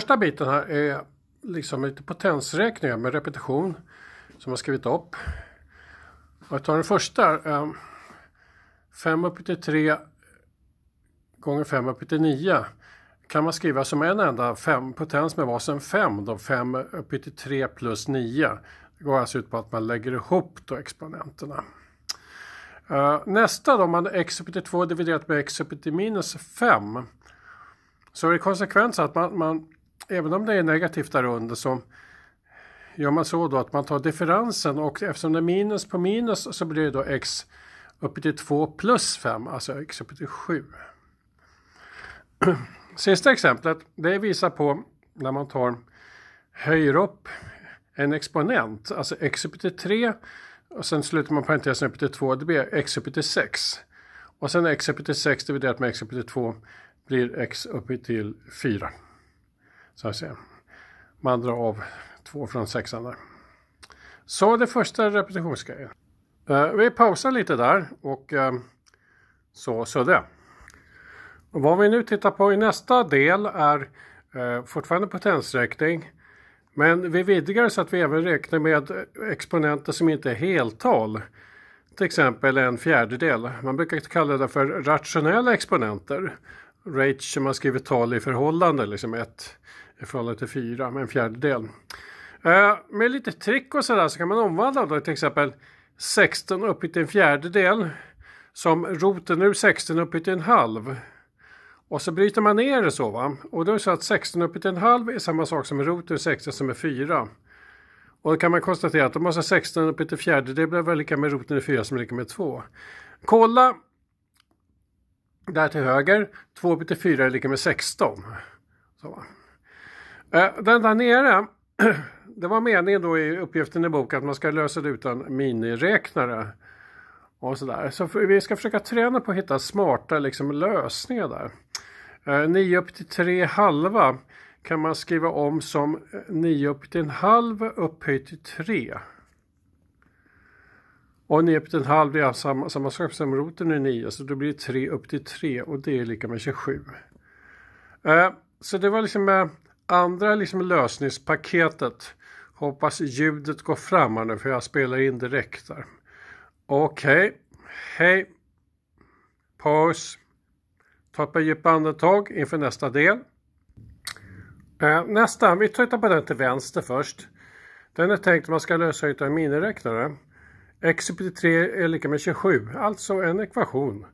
Första biten här är liksom lite potensräkningar med repetition som jag skrivit upp. Och jag tar den första. 5 ehm, upphöjt till 3 gånger 5 upphöjt till 9 kan man skriva som en enda fem, potens med basen 5 5 upphöjt till 3 plus 9. Det går alltså ut på att man lägger ihop då exponenterna. Ehm, nästa då, om man x upphöjt till 2 dividerat med x upphöjt till minus 5 så är det konsekvensen att man, man även om det är negativt där under så gör man så då att man tar differensen och eftersom det är minus på minus så blir det då x uppe till 2 plus 5, alltså x uppe till 7. Sista exemplet, det visar på när man tar höjer upp en exponent, alltså x uppe till 3 och sen slutar man parentesen uppe till 2, det blir x uppe till 6. Och sen x uppe till 6 dividerat med x uppe till 2 blir x uppe till 4. Så att säga. Man drar av två från sexan där. Så det första repetitionsgrejen. Eh, vi pausar lite där och eh, så suddiga. Vad vi nu tittar på i nästa del är eh, fortfarande potensräkning. Men vi vidgar så att vi även räknar med exponenter som inte är heltal. Till exempel en fjärdedel. Man brukar kalla det för rationella exponenter. Rage som man skriver tal i förhållande, liksom ett i förhållande till fyra, med en fjärdedel. Eh, med lite trick och sådär så kan man omvandla då till exempel 16 upphöjt till en fjärdedel som roten ur 16 upphöjt till en halv. Och så bryter man ner det så va. Och då är det så att 16 upphöjt till en halv är samma sak som roten ur 16 som är 4. Och då kan man konstatera att om man har 16 upphöjt till en fjärdedel blir väl lika med roten ur 4 som är lika med 2. Kolla där till höger. 2 byter 4 är lika med 16. Så. Eh, den där nere, det var meningen då i uppgiften i boken att man ska lösa det utan miniräknare. Och sådär. Så vi ska försöka träna på att hitta smarta liksom, lösningar där. 9 eh, upp till 3 halva kan man skriva om som 9 eh, upp till en halv upphöjt till 3. Och nepet en halv det är samma, samma sak som roten är 9 så då blir det 3 upp till 3 och det är lika med 27. Eh, så det var liksom eh, andra liksom lösningspaketet. Hoppas ljudet går fram nu för jag spelar in direkt där. Okej, okay. hej. Paus. Ta ett par djupa andetag inför nästa del. Eh, nästa, vi tittar på den till vänster först. Den är tänkt att man ska lösa ut en miniräknare x upphöjt till 3 är lika med 27, alltså en ekvation.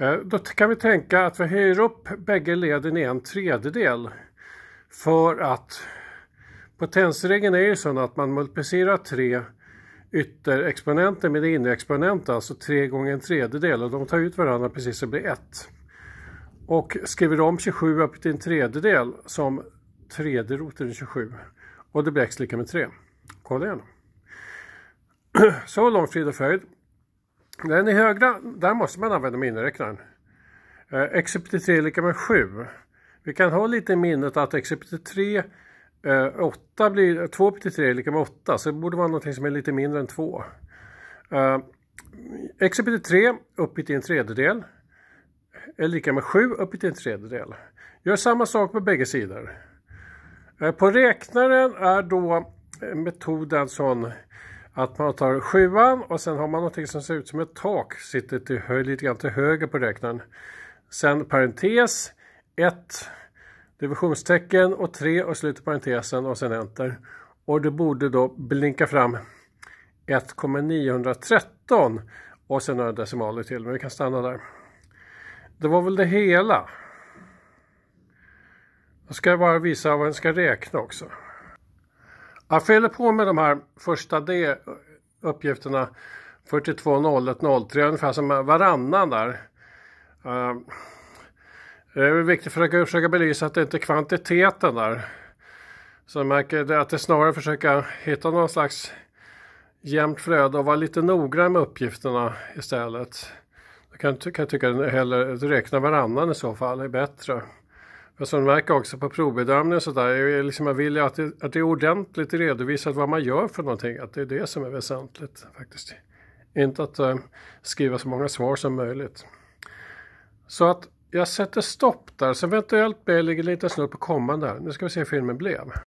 Eh, då kan vi tänka att vi höjer upp bägge leden i en tredjedel för att potensregeln är ju sån att man multiplicerar tre ytterexponenter med innerexponenter, alltså 3 gånger en tredjedel och de tar ut varandra precis så det blir 1. Och skriver om 27 upp till en tredjedel som tredje roten i 27 och det blir x lika med 3. Kolla igen. Så långt frid och fröjd. Den i högra, där måste man använda miniräknaren. Eh, Excepte 3 lika med 7. Vi kan ha lite i minnet att Excepte 3 eh, 8 blir, 2 upp till 3 är lika med 8, så det borde vara någonting som är lite mindre än 2. Eh, Excepte 3 upp till en tredjedel är lika med 7 upp till en tredjedel. Gör samma sak på bägge sidor. Eh, på räknaren är då eh, metoden som att man tar sjuan och sen har man någonting som ser ut som ett tak, sitter till hö lite grann till höger på räknaren. Sen parentes, ett divisionstecken och tre och slutet parentesen och sen enter. Och det borde då blinka fram 1,913 och sen några decimaler till, men vi kan stanna där. Det var väl det hela. Jag ska bara visa vad jag ska räkna också. Jag fyller på med de här första D uppgifterna 42.01.03 ungefär som varannan där. Eh, eh, det är viktigt för att försöka belysa att det inte är kvantiteten där. Så jag märker att det snarare försöka hitta någon slags jämnt flöde och vara lite noggrann med uppgifterna istället. Jag kan, kan tycka hellre räkna varannan i så fall, är bättre. Fast man märker också på provbedömningen så där, liksom jag vill ju att det, att det är ordentligt redovisat vad man gör för någonting, att det är det som är väsentligt faktiskt. Inte att äh, skriva så många svar som möjligt. Så att jag sätter stopp där, så eventuellt ligger lite snutt på kommande. Nu ska vi se hur filmen blev.